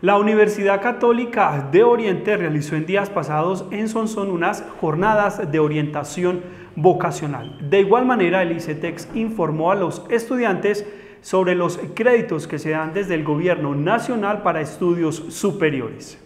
La Universidad Católica de Oriente realizó en días pasados en Sonson unas jornadas de orientación vocacional. De igual manera, el ICETEX informó a los estudiantes sobre los créditos que se dan desde el Gobierno Nacional para estudios superiores.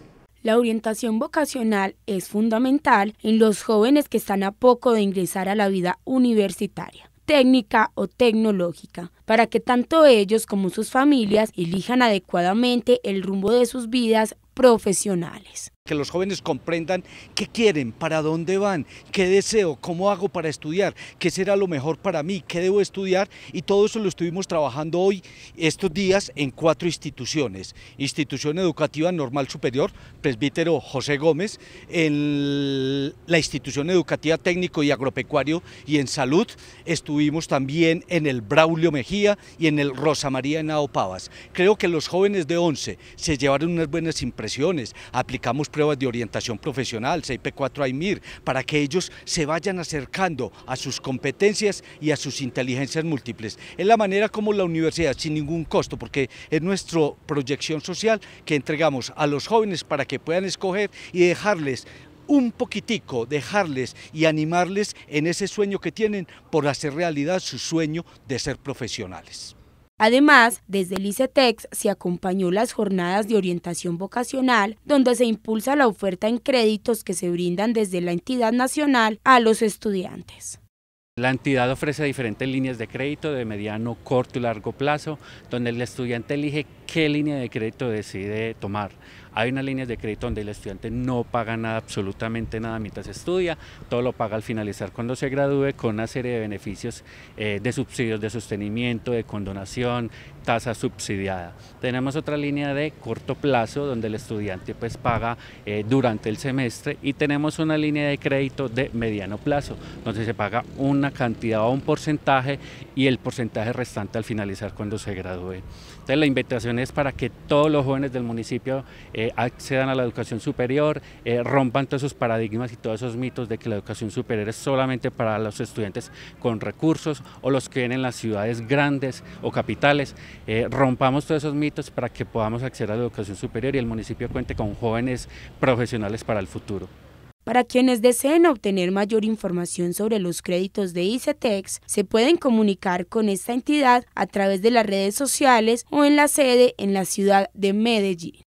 La orientación vocacional es fundamental en los jóvenes que están a poco de ingresar a la vida universitaria técnica o tecnológica, para que tanto ellos como sus familias elijan adecuadamente el rumbo de sus vidas profesionales que los jóvenes comprendan qué quieren, para dónde van, qué deseo, cómo hago para estudiar, qué será lo mejor para mí, qué debo estudiar y todo eso lo estuvimos trabajando hoy, estos días, en cuatro instituciones. Institución Educativa Normal Superior, presbítero José Gómez, en la Institución Educativa Técnico y Agropecuario y en Salud, estuvimos también en el Braulio Mejía y en el Rosa María Henao Pavas. Creo que los jóvenes de 11 se llevaron unas buenas impresiones, aplicamos pruebas de orientación profesional, CIP4 AIMIR, para que ellos se vayan acercando a sus competencias y a sus inteligencias múltiples. Es la manera como la universidad, sin ningún costo, porque es nuestra proyección social que entregamos a los jóvenes para que puedan escoger y dejarles un poquitico, dejarles y animarles en ese sueño que tienen por hacer realidad su sueño de ser profesionales. Además, desde el ICETEX se acompañó las jornadas de orientación vocacional, donde se impulsa la oferta en créditos que se brindan desde la entidad nacional a los estudiantes. La entidad ofrece diferentes líneas de crédito de mediano, corto y largo plazo, donde el estudiante elige qué línea de crédito decide tomar. Hay una línea de crédito donde el estudiante no paga nada, absolutamente nada mientras estudia, todo lo paga al finalizar cuando se gradúe con una serie de beneficios eh, de subsidios de sostenimiento, de condonación, tasa subsidiada. Tenemos otra línea de corto plazo donde el estudiante pues paga eh, durante el semestre y tenemos una línea de crédito de mediano plazo donde se paga una cantidad o un porcentaje y el porcentaje restante al finalizar cuando se gradúe. Entonces la invitación es para que todos los jóvenes del municipio eh, accedan a la educación superior, eh, rompan todos esos paradigmas y todos esos mitos de que la educación superior es solamente para los estudiantes con recursos o los que vienen en las ciudades grandes o capitales. Eh, rompamos todos esos mitos para que podamos acceder a la educación superior y el municipio cuente con jóvenes profesionales para el futuro. Para quienes deseen obtener mayor información sobre los créditos de ICETEX, se pueden comunicar con esta entidad a través de las redes sociales o en la sede en la ciudad de Medellín.